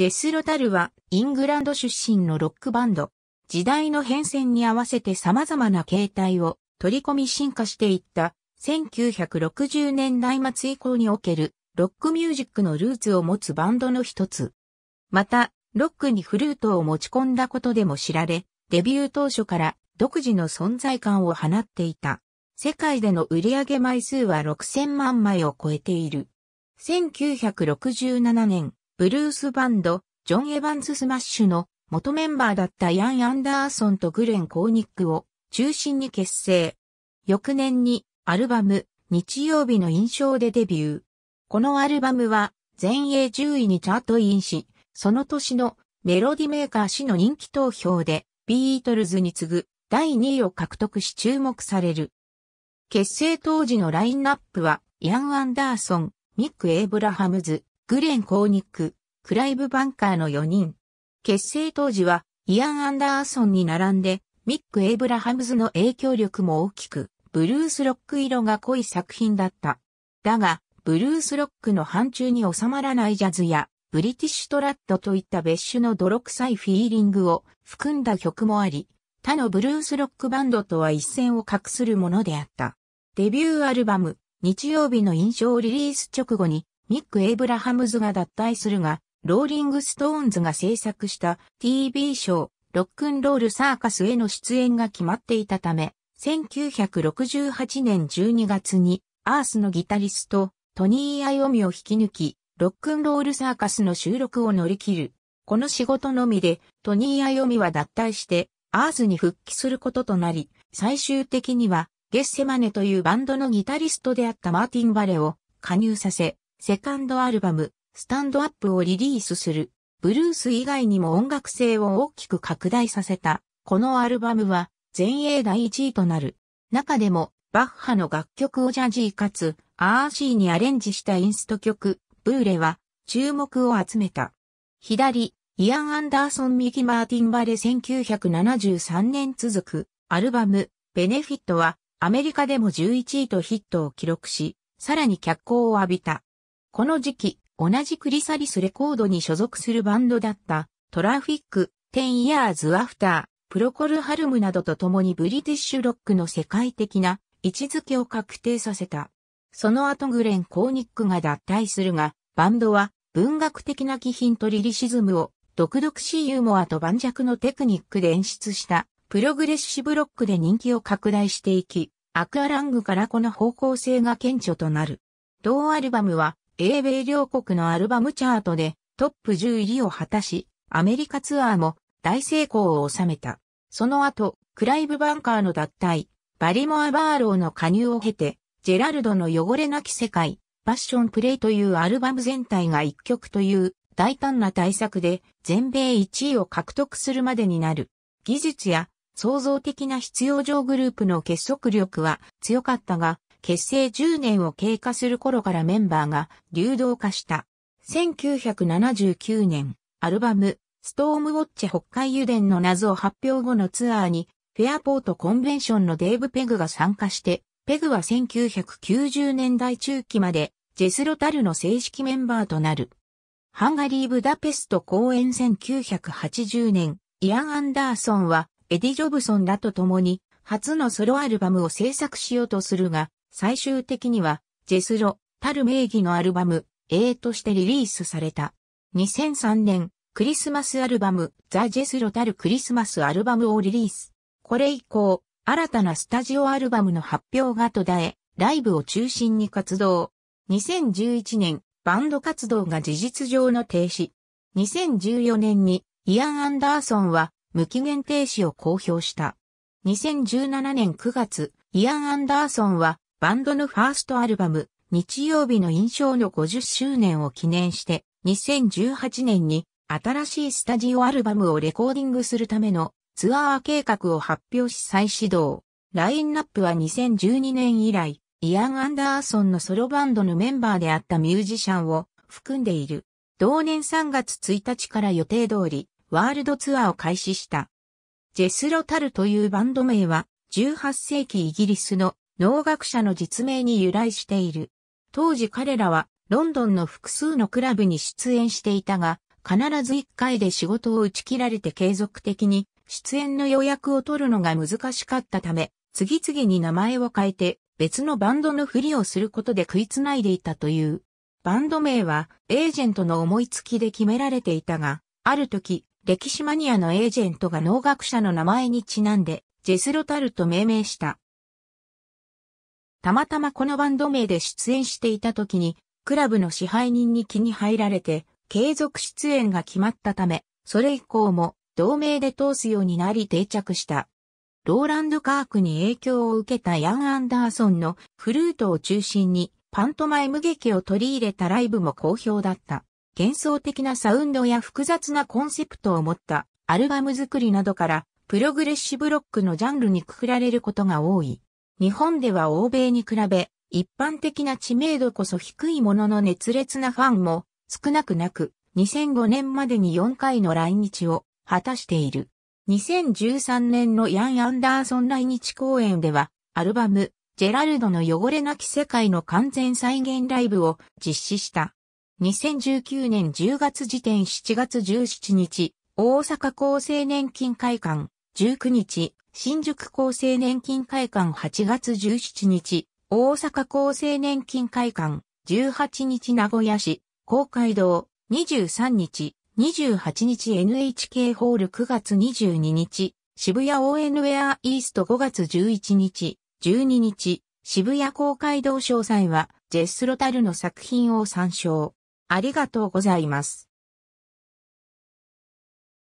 ジェス・ロタルはイングランド出身のロックバンド。時代の変遷に合わせて様々な形態を取り込み進化していった1960年代末以降におけるロックミュージックのルーツを持つバンドの一つ。また、ロックにフルートを持ち込んだことでも知られ、デビュー当初から独自の存在感を放っていた。世界での売上枚数は6000万枚を超えている。1967年、ブルースバンド、ジョン・エヴァンス・スマッシュの元メンバーだったヤン・アンダーソンとグレン・コーニックを中心に結成。翌年にアルバム、日曜日の印象でデビュー。このアルバムは全英10位にチャートインし、その年のメロディメーカー氏の人気投票でビートルズに次ぐ第2位を獲得し注目される。結成当時のラインナップは、ヤン・アンダーソン、ミック・エイブラハムズ、グレン・コーニック、クライブ・バンカーの4人。結成当時は、イアン・アンダーソンに並んで、ミック・エイブラハムズの影響力も大きく、ブルースロック色が濃い作品だった。だが、ブルースロックの範疇に収まらないジャズや、ブリティッシュトラッドといった別種の泥臭いフィーリングを含んだ曲もあり、他のブルースロックバンドとは一線を画するものであった。デビューアルバム、日曜日の印象リリース直後に、ミック・エイブラハムズが脱退するが、ローリング・ストーンズが制作した TV ショー、ロックンロールサーカスへの出演が決まっていたため、1968年12月に、アースのギタリスト、トニー・アイオミを引き抜き、ロックンロールサーカスの収録を乗り切る。この仕事のみで、トニー・アイオミは脱退して、アースに復帰することとなり、最終的には、ゲッセマネというバンドのギタリストであったマーティン・バレを加入させ、セカンドアルバム、スタンドアップをリリースする。ブルース以外にも音楽性を大きく拡大させた。このアルバムは全英第1位となる。中でも、バッハの楽曲をジャジーかつ、アーシーにアレンジしたインスト曲、ブーレは、注目を集めた。左、イアン・アンダーソンミキ・マーティンバレ1973年続く、アルバム、ベネフィットは、アメリカでも11位とヒットを記録し、さらに脚光を浴びた。この時期、同じクリサリスレコードに所属するバンドだったトラフィック、テンイヤーズアフター、プロコルハルムなどと共にブリティッシュロックの世界的な位置づけを確定させた。その後グレン・コーニックが脱退するが、バンドは文学的な気品とリリシズムを独々しいユーモアと盤石のテクニックで演出したプログレッシブロックで人気を拡大していき、アクアラングからこの方向性が顕著となる。同アルバムは英米両国のアルバムチャートでトップ10入りを果たし、アメリカツアーも大成功を収めた。その後、クライブ・バンカーの脱退、バリモア・バーローの加入を経て、ジェラルドの汚れなき世界、パッションプレイというアルバム全体が一曲という大胆な対策で全米1位を獲得するまでになる。技術や創造的な必要上グループの結束力は強かったが、結成10年を経過する頃からメンバーが流動化した。1979年、アルバム、ストームウォッチ北海油田の謎を発表後のツアーに、フェアポートコンベンションのデーブ・ペグが参加して、ペグは1990年代中期まで、ジェスロタルの正式メンバーとなる。ハンガリー・ブダペスト公演1980年、イアン・アンダーソンは、エディ・ジョブソンらと共に、初のソロアルバムを制作しようとするが、最終的には、ジェスロ、たる名義のアルバム、A としてリリースされた。2003年、クリスマスアルバム、ザ・ジェスロたるクリスマスアルバムをリリース。これ以降、新たなスタジオアルバムの発表が途絶え、ライブを中心に活動。2011年、バンド活動が事実上の停止。2014年に、イアン・アンダーソンは、無期限停止を公表した。2017年9月、イアン・アンダーソンは、バンドのファーストアルバム、日曜日の印象の50周年を記念して、2018年に新しいスタジオアルバムをレコーディングするためのツアー計画を発表し再始動。ラインナップは2012年以来、イアン・アンダーソンのソロバンドのメンバーであったミュージシャンを含んでいる。同年3月1日から予定通り、ワールドツアーを開始した。ジェスロタルというバンド名は、18世紀イギリスの農学者の実名に由来している。当時彼らはロンドンの複数のクラブに出演していたが、必ず一回で仕事を打ち切られて継続的に出演の予約を取るのが難しかったため、次々に名前を変えて別のバンドのふりをすることで食いつないでいたという。バンド名はエージェントの思いつきで決められていたが、ある時、歴史マニアのエージェントが能学者の名前にちなんで、ジェスロタルと命名したたまたまこのバンド名で出演していた時に、クラブの支配人に気に入られて、継続出演が決まったため、それ以降も同名で通すようになり定着した。ローランド・カークに影響を受けたヤン・アンダーソンのフルートを中心にパントマイム劇を取り入れたライブも好評だった。幻想的なサウンドや複雑なコンセプトを持ったアルバム作りなどからプログレッシブロックのジャンルにくくられることが多い。日本では欧米に比べ、一般的な知名度こそ低いものの熱烈なファンも少なくなく、2005年までに4回の来日を果たしている。2013年のヤン・アンダーソン来日公演では、アルバム、ジェラルドの汚れなき世界の完全再現ライブを実施した。2019年10月時点7月17日、大阪厚生年金会館、19日、新宿厚生年金会館8月17日、大阪厚生年金会館18日名古屋市、公会堂23日、28日 NHK ホール9月22日、渋谷 ON ウェアイースト5月11日、12日、渋谷公会堂詳細は、ジェスロタルの作品を参照。ありがとうございます。